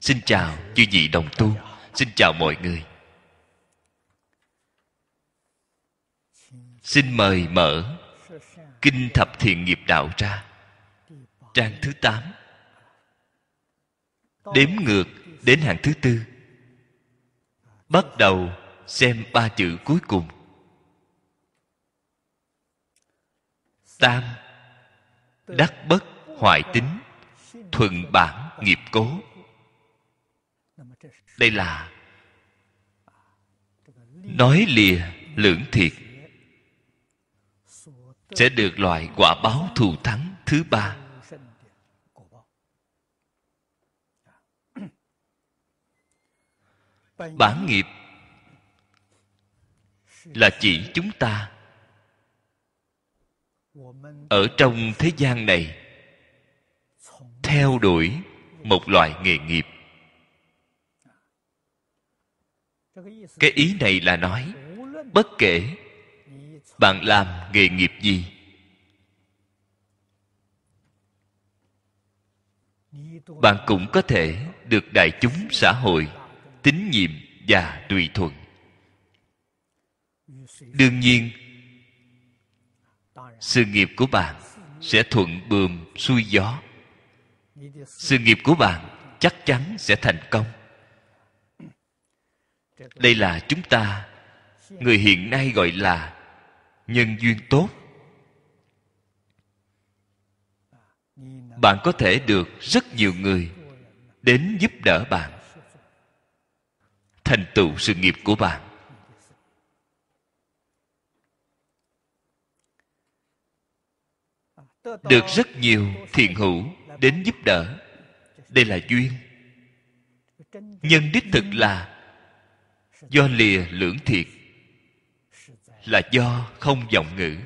Xin chào chư vị đồng tu dạ, dạ. Xin chào mọi người Xin mời mở Kinh Thập Thiện Nghiệp Đạo ra Trang thứ 8 Đếm ngược đến hàng thứ tư Bắt đầu xem ba chữ cuối cùng Tam Đắc bất hoại tính Thuận bản nghiệp cố đây là nói lìa lưỡng thiệt sẽ được loại quả báo thù thắng thứ ba bản nghiệp là chỉ chúng ta ở trong thế gian này theo đuổi một loại nghề nghiệp cái ý này là nói bất kể bạn làm nghề nghiệp gì bạn cũng có thể được đại chúng xã hội tín nhiệm và tùy thuận đương nhiên sự nghiệp của bạn sẽ thuận bườm xuôi gió sự nghiệp của bạn chắc chắn sẽ thành công đây là chúng ta người hiện nay gọi là nhân duyên tốt bạn có thể được rất nhiều người đến giúp đỡ bạn thành tựu sự nghiệp của bạn được rất nhiều thiền hữu đến giúp đỡ đây là duyên nhân đích thực là do lìa lưỡng thiệt là do không vọng ngữ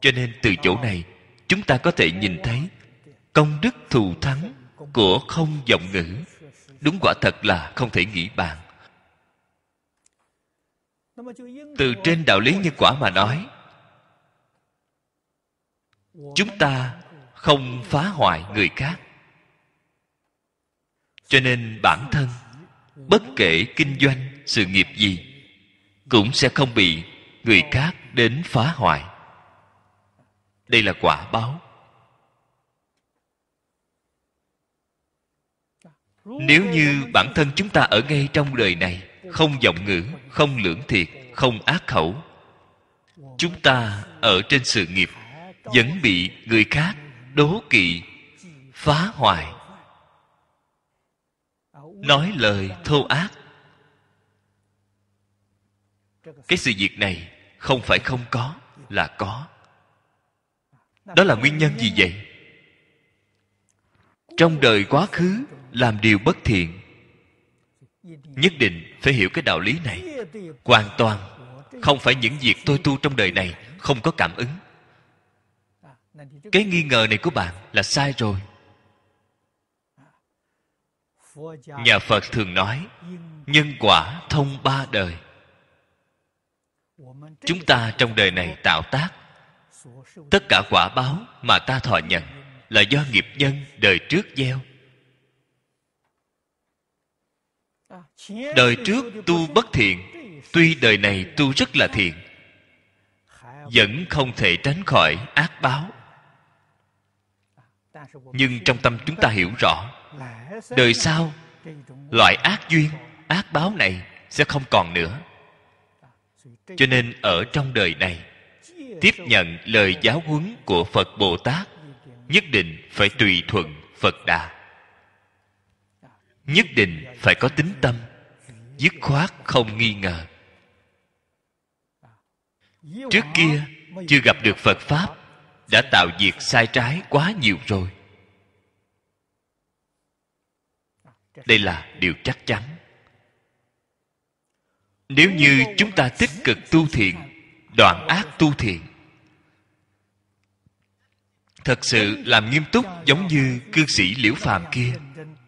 cho nên từ chỗ này chúng ta có thể nhìn thấy công đức thù thắng của không vọng ngữ đúng quả thật là không thể nghĩ bàn từ trên đạo lý nhân quả mà nói chúng ta không phá hoại người khác cho nên bản thân bất kể kinh doanh sự nghiệp gì cũng sẽ không bị người khác đến phá hoại đây là quả báo nếu như bản thân chúng ta ở ngay trong đời này không vọng ngữ không lưỡng thiệt không ác khẩu chúng ta ở trên sự nghiệp vẫn bị người khác đố kỵ phá hoại nói lời thô ác cái sự việc này không phải không có là có đó là nguyên nhân gì vậy trong đời quá khứ làm điều bất thiện nhất định phải hiểu cái đạo lý này hoàn toàn không phải những việc tôi tu trong đời này không có cảm ứng cái nghi ngờ này của bạn là sai rồi nhà phật thường nói nhân quả thông ba đời chúng ta trong đời này tạo tác tất cả quả báo mà ta thọ nhận là do nghiệp nhân đời trước gieo đời trước tu bất thiện tuy đời này tu rất là thiện vẫn không thể tránh khỏi ác báo nhưng trong tâm chúng ta hiểu rõ đời sau loại ác duyên ác báo này sẽ không còn nữa cho nên ở trong đời này tiếp nhận lời giáo huấn của phật bồ tát nhất định phải tùy thuận phật đà nhất định phải có tính tâm dứt khoát không nghi ngờ trước kia chưa gặp được phật pháp đã tạo việc sai trái quá nhiều rồi đây là điều chắc chắn nếu như chúng ta tích cực tu thiện đoạn ác tu thiện thật sự làm nghiêm túc giống như cư sĩ liễu phàm kia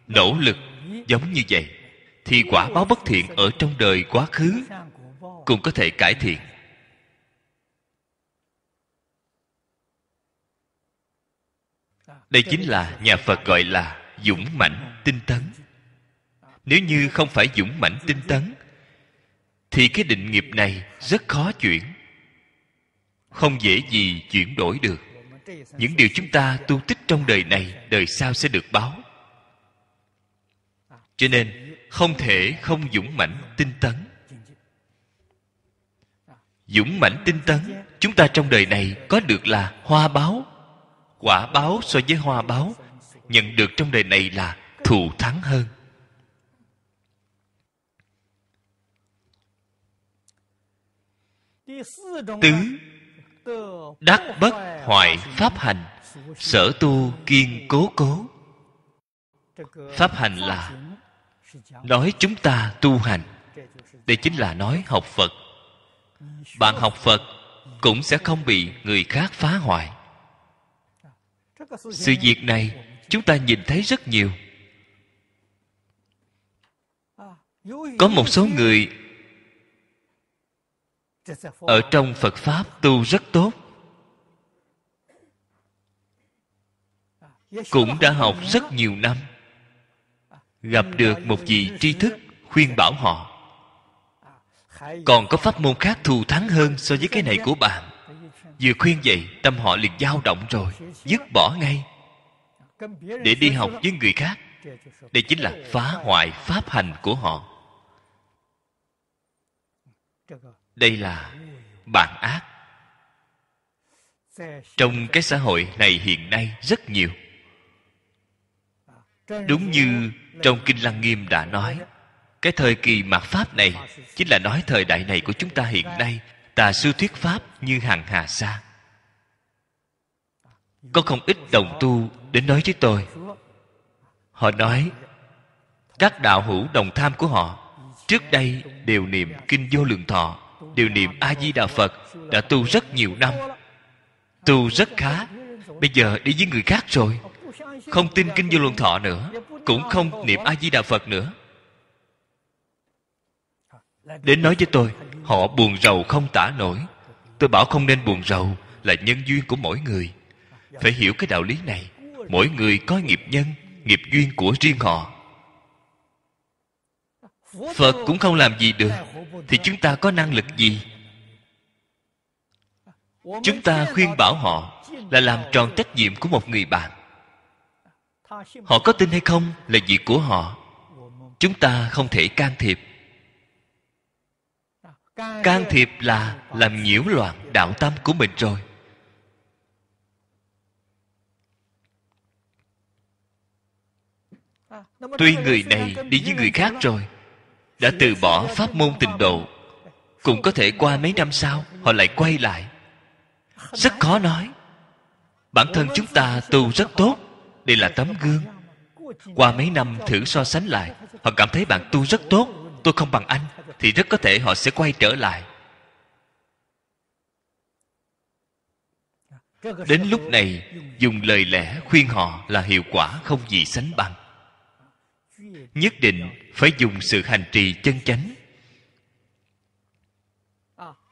nỗ lực giống như vậy thì quả báo bất thiện ở trong đời quá khứ cũng có thể cải thiện đây chính là nhà phật gọi là dũng mãnh tinh tấn nếu như không phải dũng mãnh tinh tấn thì cái định nghiệp này rất khó chuyển không dễ gì chuyển đổi được những điều chúng ta tu tích trong đời này đời sau sẽ được báo cho nên không thể không dũng mãnh tinh tấn dũng mãnh tinh tấn chúng ta trong đời này có được là hoa báo quả báo so với hoa báo nhận được trong đời này là thù thắng hơn tứ đắc bất hoại pháp hành sở tu kiên cố cố pháp hành là nói chúng ta tu hành đây chính là nói học phật bạn học phật cũng sẽ không bị người khác phá hoại sự việc này chúng ta nhìn thấy rất nhiều có một số người ở trong phật pháp tu rất tốt cũng đã học rất nhiều năm gặp được một vị tri thức khuyên bảo họ còn có pháp môn khác thù thắng hơn so với cái này của bạn vừa khuyên vậy tâm họ liền dao động rồi dứt bỏ ngay để đi học với người khác đây chính là phá hoại pháp hành của họ đây là bản ác trong cái xã hội này hiện nay rất nhiều đúng như trong kinh lăng nghiêm đã nói cái thời kỳ mạt pháp này chính là nói thời đại này của chúng ta hiện nay tà sư thuyết pháp như hàng hà xa có không ít đồng tu đến nói với tôi họ nói các đạo hữu đồng tham của họ trước đây đều niệm kinh vô lượng thọ đều niệm a di đà phật đã tu rất nhiều năm tu rất khá bây giờ đi với người khác rồi không tin kinh vô luận thọ nữa cũng không niệm a di đà phật nữa đến nói với tôi họ buồn rầu không tả nổi tôi bảo không nên buồn rầu là nhân duyên của mỗi người phải hiểu cái đạo lý này mỗi người có nghiệp nhân nghiệp duyên của riêng họ phật cũng không làm gì được thì chúng ta có năng lực gì chúng ta khuyên bảo họ là làm tròn trách nhiệm của một người bạn họ có tin hay không là việc của họ chúng ta không thể can thiệp can thiệp là làm nhiễu loạn đạo tâm của mình rồi tuy người này đi với người khác rồi đã từ bỏ pháp môn tình độ cũng có thể qua mấy năm sau họ lại quay lại rất khó nói bản thân chúng ta tu rất tốt đây là tấm gương qua mấy năm thử so sánh lại họ cảm thấy bạn tu rất tốt tôi không bằng anh thì rất có thể họ sẽ quay trở lại đến lúc này dùng lời lẽ khuyên họ là hiệu quả không gì sánh bằng nhất định phải dùng sự hành trì chân chánh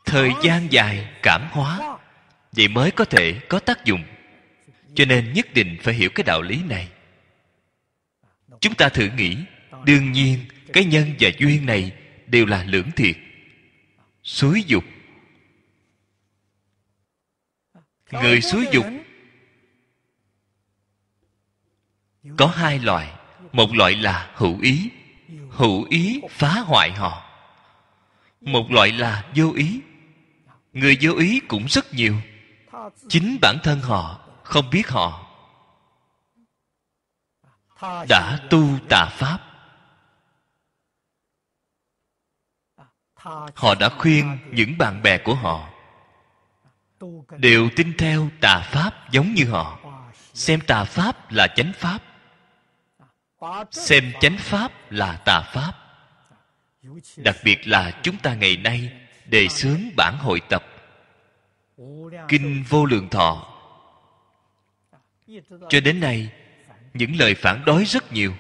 thời gian dài cảm hóa vậy mới có thể có tác dụng cho nên nhất định phải hiểu cái đạo lý này chúng ta thử nghĩ đương nhiên cái nhân và duyên này đều là lưỡng thiệt xúi dục người xúi dục có hai loại một loại là hữu ý hữu ý phá hoại họ một loại là vô ý người vô ý cũng rất nhiều chính bản thân họ không biết họ đã tu tà pháp họ đã khuyên những bạn bè của họ đều tin theo tà pháp giống như họ xem tà pháp là chánh pháp xem chánh pháp là tà pháp đặc biệt là chúng ta ngày nay đề xướng bản hội tập kinh vô lượng thọ cho đến nay những lời phản đối rất nhiều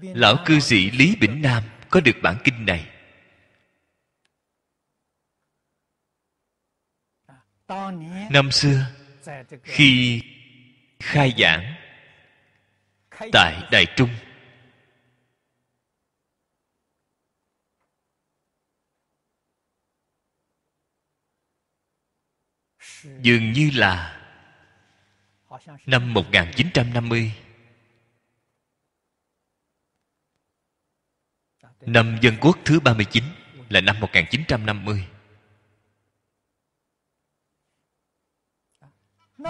lão cư sĩ lý bỉnh nam có được bản kinh này năm xưa khi khai giảng tại đài trung dường như là năm 1950 năm dân quốc thứ 39 là năm 1950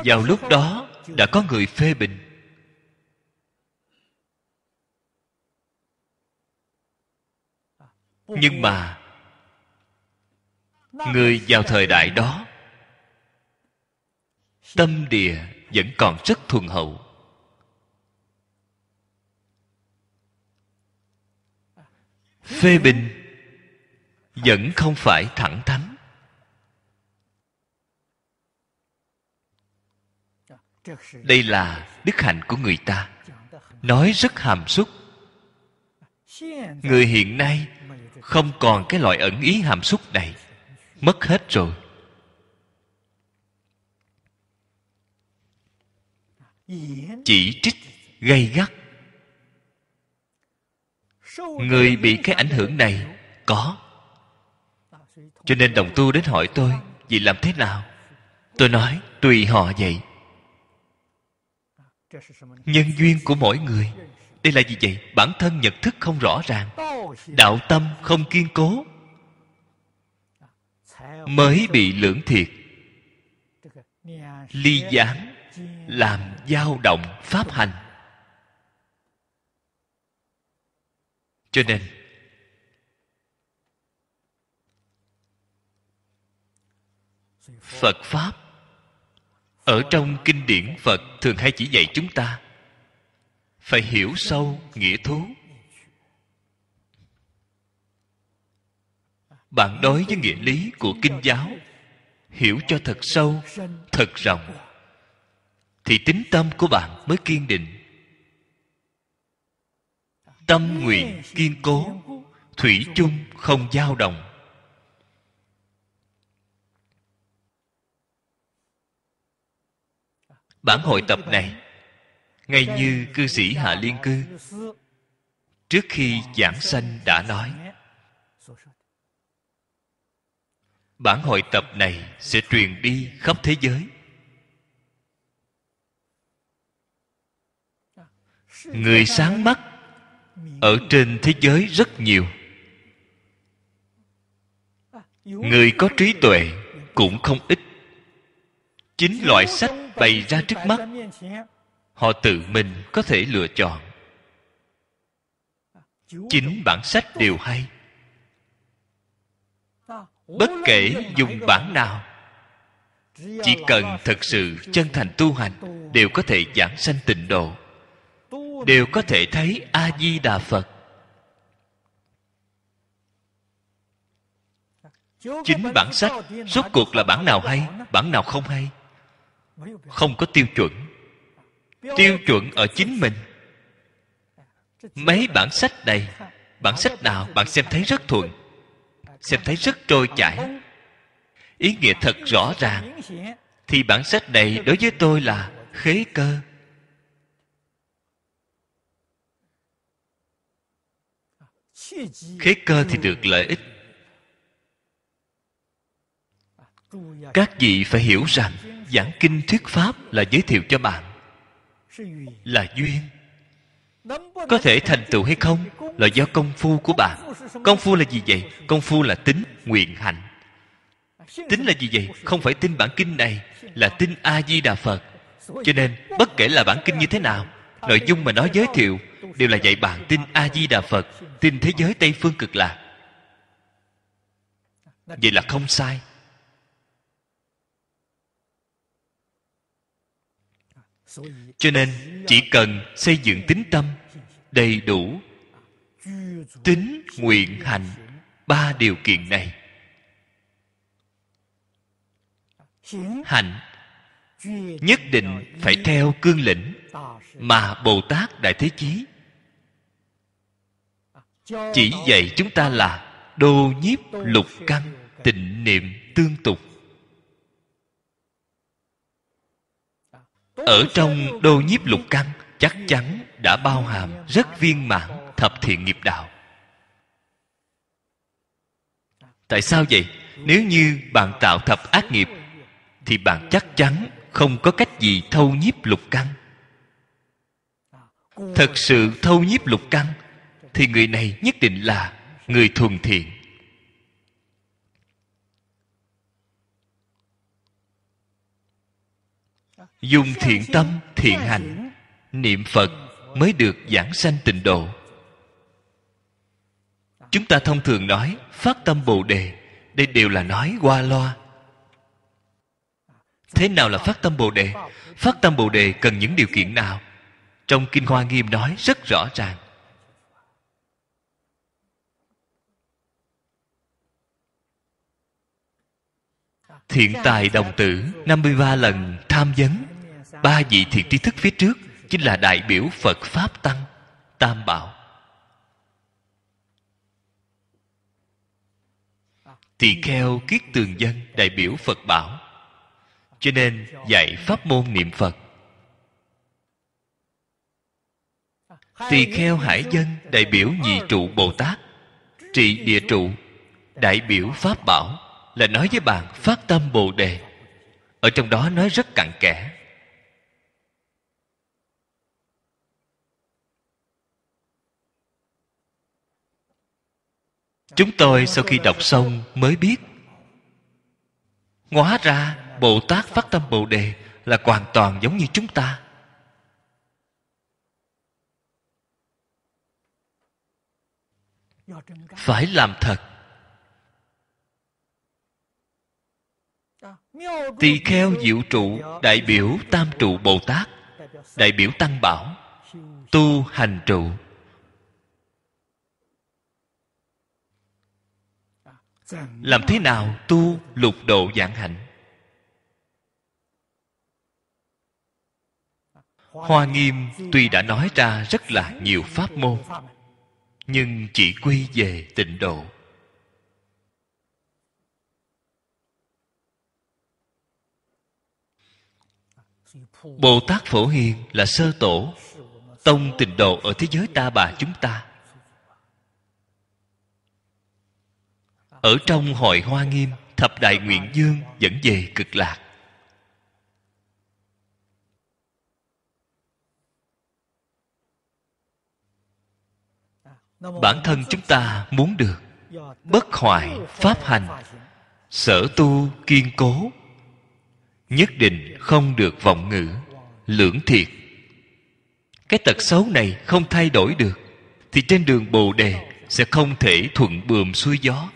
vào lúc đó đã có người phê bình nhưng mà người vào thời đại đó tâm địa vẫn còn rất thuần hậu phê bình vẫn không phải thẳng thắn đây là đức hạnh của người ta nói rất hàm xúc người hiện nay không còn cái loại ẩn ý hàm xúc này mất hết rồi chỉ trích gây gắt người bị cái ảnh hưởng này có cho nên đồng tu đến hỏi tôi vì làm thế nào tôi nói tùy họ vậy nhân duyên của mỗi người đây là gì vậy bản thân nhận thức không rõ ràng đạo tâm không kiên cố mới bị lưỡng thiệt ly gián làm dao động pháp hành cho nên phật pháp ở trong kinh điển phật thường hay chỉ dạy chúng ta phải hiểu sâu nghĩa thú bạn đối với nghĩa lý của kinh giáo hiểu cho thật sâu thật rộng thì tính tâm của bạn mới kiên định tâm nguyện kiên cố thủy chung không dao động bản hội tập này ngay như cư sĩ hạ liên cư trước khi giảng sanh đã nói bản hội tập này sẽ truyền đi khắp thế giới người sáng mắt ở trên thế giới rất nhiều người có trí tuệ cũng không ít chính loại sách bày ra trước mắt họ tự mình có thể lựa chọn chính bản sách đều hay bất kể dùng bản nào chỉ cần thật sự chân thành tu hành đều có thể giảng sanh tịnh độ đều có thể thấy a di đà phật chính bản sách rốt cuộc là bản nào hay bản nào không hay không có tiêu chuẩn tiêu chuẩn ở chính mình mấy bản sách này bản sách nào bạn xem thấy rất thuận xem thấy rất trôi chảy ý nghĩa thật rõ ràng thì bản sách này đối với tôi là khế cơ khế cơ thì được lợi ích các vị phải hiểu rằng giảng kinh thuyết pháp là giới thiệu cho bạn là duyên có thể thành tựu hay không là do công phu của bạn công phu là gì vậy công phu là tính nguyện hạnh tính là gì vậy không phải tin bản kinh này là tin a di đà phật cho nên bất kể là bản kinh như thế nào nội dung mà nó giới thiệu đều là dạy bạn tin a di đà phật tin thế giới tây phương cực lạc vậy là không sai cho nên chỉ cần xây dựng tính tâm đầy đủ tính nguyện hành ba điều kiện này hạnh nhất định phải theo cương lĩnh mà bồ tát đại thế chí chỉ dạy chúng ta là đô nhiếp lục căn tịnh niệm tương tục ở trong đô nhiếp lục căn chắc chắn đã bao hàm rất viên mãn thập thiện nghiệp đạo tại sao vậy nếu như bạn tạo thập ác nghiệp thì bạn chắc chắn không có cách gì thâu nhiếp lục căn thật sự thâu nhiếp lục căn thì người này nhất định là người thuần thiện dùng thiện tâm thiện hành niệm phật mới được giảng sanh tịnh độ chúng ta thông thường nói phát tâm bồ đề đây đều là nói qua loa thế nào là phát tâm bồ đề phát tâm bồ đề cần những điều kiện nào trong kinh hoa nghiêm nói rất rõ ràng thiện tài đồng tử 53 lần tham vấn ba vị thiền tri thức phía trước chính là đại biểu phật pháp tăng tam bảo tỳ kheo kiết tường dân đại biểu phật bảo cho nên dạy pháp môn niệm phật tỳ kheo hải dân đại biểu nhị trụ bồ tát trị địa trụ đại biểu pháp bảo là nói với bạn phát tâm bồ đề ở trong đó nói rất cặn kẽ chúng tôi sau khi đọc xong mới biết hóa ra bồ tát phát tâm bồ đề là hoàn toàn giống như chúng ta phải làm thật tỳ kheo diệu trụ đại biểu tam trụ bồ tát đại biểu tăng bảo tu hành trụ làm thế nào tu lục độ dạng hạnh hoa nghiêm tuy đã nói ra rất là nhiều pháp môn nhưng chỉ quy về tịnh độ bồ tát phổ hiền là sơ tổ tông tịnh độ ở thế giới ta bà chúng ta ở trong hội hoa nghiêm thập đại nguyện dương dẫn về cực lạc bản thân chúng ta muốn được bất hoại pháp hành sở tu kiên cố nhất định không được vọng ngữ lưỡng thiệt cái tật xấu này không thay đổi được thì trên đường bồ đề sẽ không thể thuận buồm xuôi gió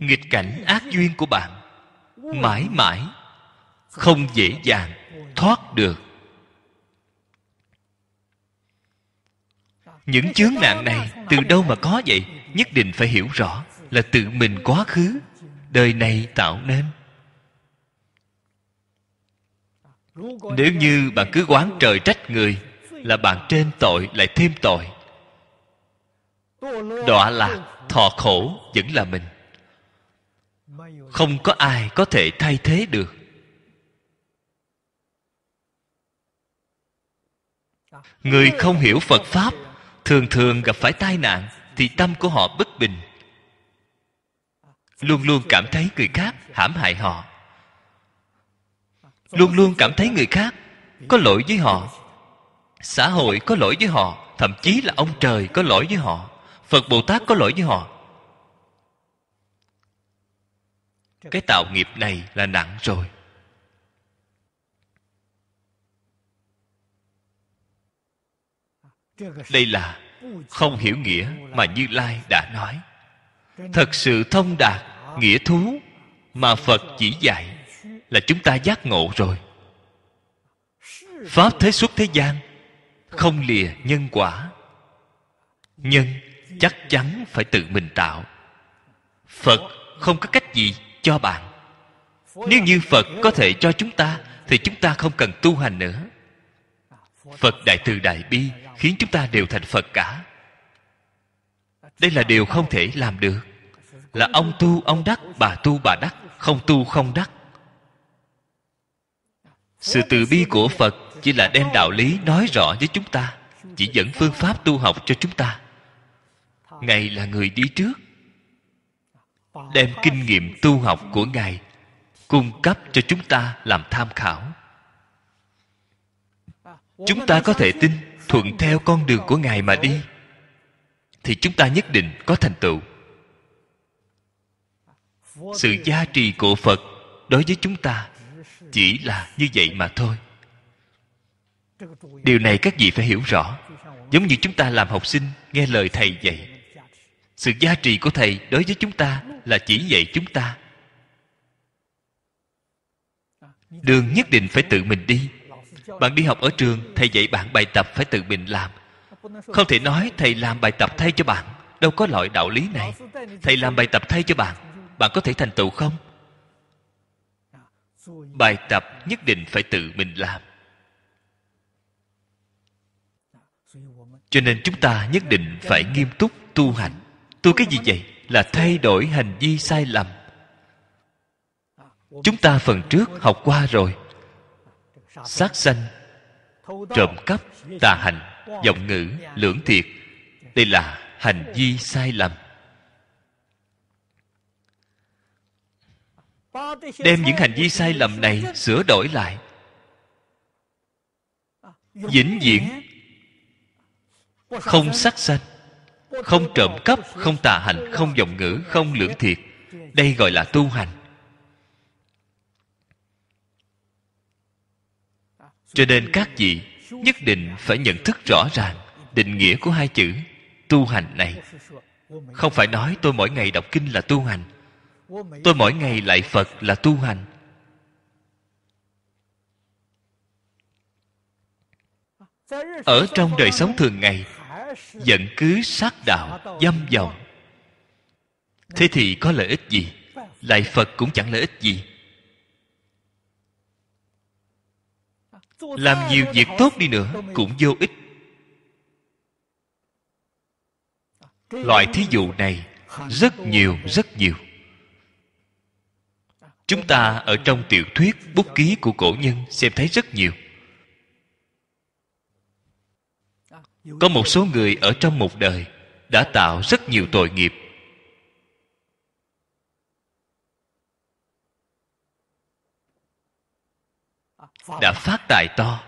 nghịch cảnh ác duyên của bạn mãi mãi không dễ dàng thoát được những chướng nạn này từ đâu mà có vậy nhất định phải hiểu rõ là tự mình quá khứ đời này tạo nên nếu như bạn cứ quán trời trách người là bạn trên tội lại thêm tội đọa lạc thọ khổ vẫn là mình không có ai có thể thay thế được người không hiểu phật pháp thường thường gặp phải tai nạn thì tâm của họ bất bình luôn luôn cảm thấy người khác hãm hại họ luôn luôn cảm thấy người khác có lỗi với họ xã hội có lỗi với họ thậm chí là ông trời có lỗi với họ phật bồ tát có lỗi với họ cái tạo nghiệp này là nặng rồi đây là không hiểu nghĩa mà như lai đã nói thật sự thông đạt nghĩa thú mà phật chỉ dạy là chúng ta giác ngộ rồi pháp thế xuất thế gian không lìa nhân quả nhân chắc chắn phải tự mình tạo phật không có cách gì cho bạn nếu như phật có thể cho chúng ta thì chúng ta không cần tu hành nữa phật đại từ đại bi khiến chúng ta đều thành phật cả đây là điều không thể làm được là ông tu ông đắc bà tu bà đắc không tu không đắc sự từ bi của phật chỉ là đem đạo lý nói rõ với chúng ta chỉ dẫn phương pháp tu học cho chúng ta ngài là người đi trước đem kinh nghiệm tu học của ngài cung cấp cho chúng ta làm tham khảo chúng ta có thể tin thuận theo con đường của ngài mà đi thì chúng ta nhất định có thành tựu sự gia trì của phật đối với chúng ta chỉ là như vậy mà thôi điều này các vị phải hiểu rõ giống như chúng ta làm học sinh nghe lời thầy dạy sự gia trì của thầy đối với chúng ta là chỉ dạy chúng ta đường nhất định phải tự mình đi bạn đi học ở trường thầy dạy bạn bài tập phải tự mình làm không thể nói thầy làm bài tập thay cho bạn đâu có loại đạo lý này thầy làm bài tập thay cho bạn bạn có thể thành tựu không bài tập nhất định phải tự mình làm cho nên chúng ta nhất định phải nghiêm túc tu hành tôi cái gì vậy là thay đổi hành vi sai lầm chúng ta phần trước học qua rồi sát sanh trộm cắp tà hành vọng ngữ lưỡng thiệt đây là hành vi sai lầm đem những hành vi sai lầm này sửa đổi lại vĩnh viễn không sát sanh không trộm cắp không tà hành không vọng ngữ không lưỡng thiệt đây gọi là tu hành cho nên các vị nhất định phải nhận thức rõ ràng định nghĩa của hai chữ tu hành này không phải nói tôi mỗi ngày đọc kinh là tu hành tôi mỗi ngày lại phật là tu hành ở trong đời sống thường ngày vẫn cứ sát đạo dâm vọng thế thì có lợi ích gì lại phật cũng chẳng lợi ích gì làm nhiều việc tốt đi nữa cũng vô ích loại thí dụ này rất nhiều rất nhiều chúng ta ở trong tiểu thuyết bút ký của cổ nhân xem thấy rất nhiều có một số người ở trong một đời đã tạo rất nhiều tội nghiệp đã phát tài to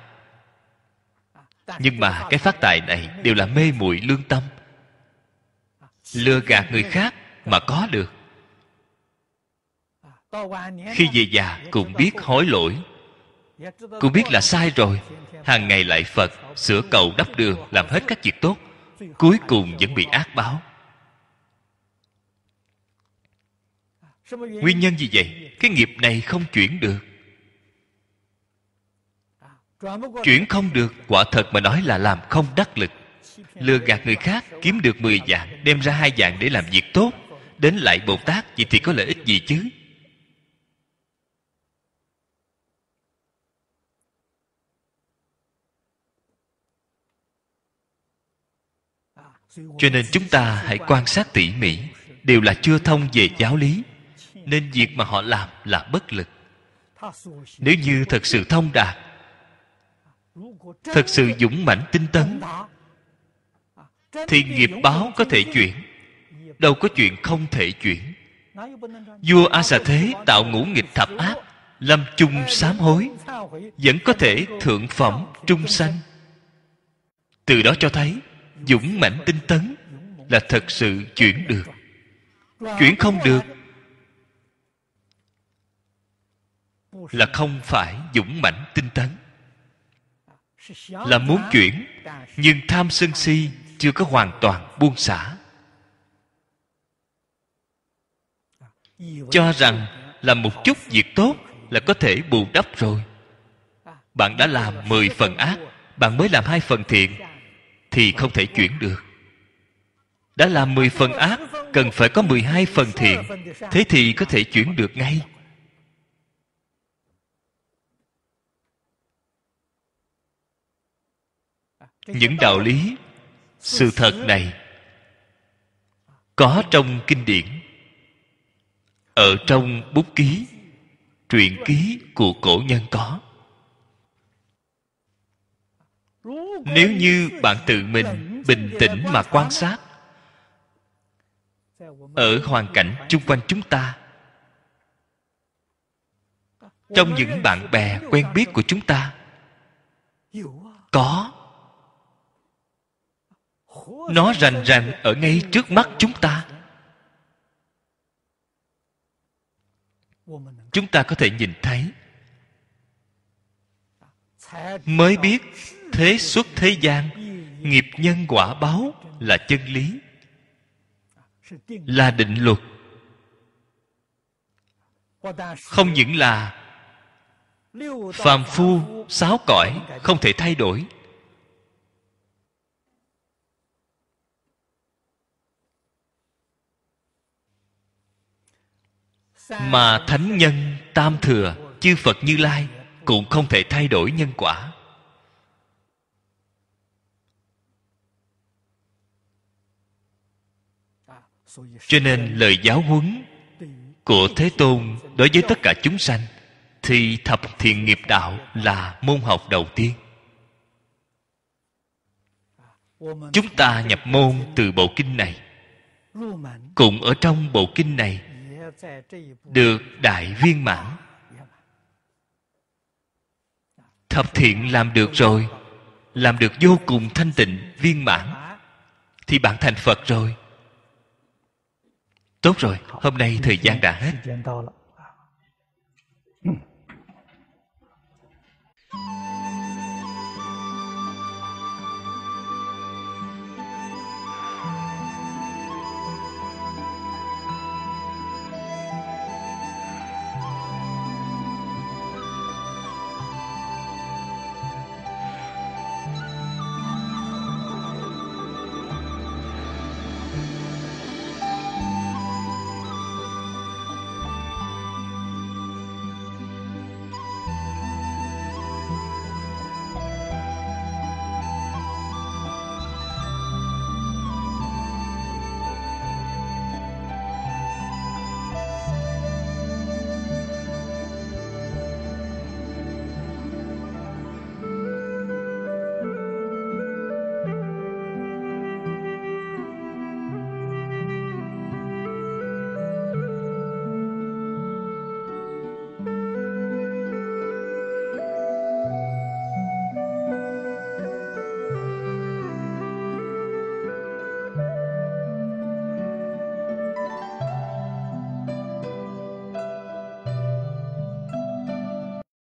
nhưng mà cái phát tài này đều là mê muội lương tâm lừa gạt người khác mà có được khi về già cũng biết hối lỗi cô biết là sai rồi hàng ngày lại phật sửa cầu đắp đường làm hết các việc tốt cuối cùng vẫn bị ác báo nguyên nhân gì vậy cái nghiệp này không chuyển được chuyển không được quả thật mà nói là làm không đắc lực lừa gạt người khác kiếm được 10 dạng đem ra hai dạng để làm việc tốt đến lại bồ tát vậy thì có lợi ích gì chứ cho nên chúng ta hãy quan sát tỉ mỉ đều là chưa thông về giáo lý nên việc mà họ làm là bất lực nếu như thật sự thông đạt thật sự dũng mãnh tinh tấn thì nghiệp báo có thể chuyển đâu có chuyện không thể chuyển vua a xà thế tạo ngũ nghịch thập ác lâm chung sám hối vẫn có thể thượng phẩm trung sanh từ đó cho thấy dũng mãnh tinh tấn là thật sự chuyển được chuyển không được là không phải dũng mãnh tinh tấn là muốn chuyển nhưng tham sân si chưa có hoàn toàn buông xả cho rằng là một chút việc tốt là có thể bù đắp rồi bạn đã làm mười phần ác bạn mới làm hai phần thiện thì không thể chuyển được đã làm 10 phần ác cần phải có 12 phần thiện thế thì có thể chuyển được ngay những đạo lý sự thật này có trong kinh điển ở trong bút ký truyện ký của cổ nhân có nếu như bạn tự mình bình tĩnh mà quan sát ở hoàn cảnh chung quanh chúng ta trong những bạn bè quen biết của chúng ta có nó rành rành ở ngay trước mắt chúng ta chúng ta có thể nhìn thấy mới biết thế xuất thế gian nghiệp nhân quả báo là chân lý là định luật không những là phàm phu sáo cõi không thể thay đổi mà thánh nhân tam thừa chư phật như lai cũng không thể thay đổi nhân quả cho nên lời giáo huấn của thế tôn đối với tất cả chúng sanh thì thập thiện nghiệp đạo là môn học đầu tiên chúng ta nhập môn từ bộ kinh này cũng ở trong bộ kinh này được đại viên mãn thập thiện làm được rồi làm được vô cùng thanh tịnh viên mãn thì bạn thành phật rồi tốt rồi hôm nay thời gian đã hết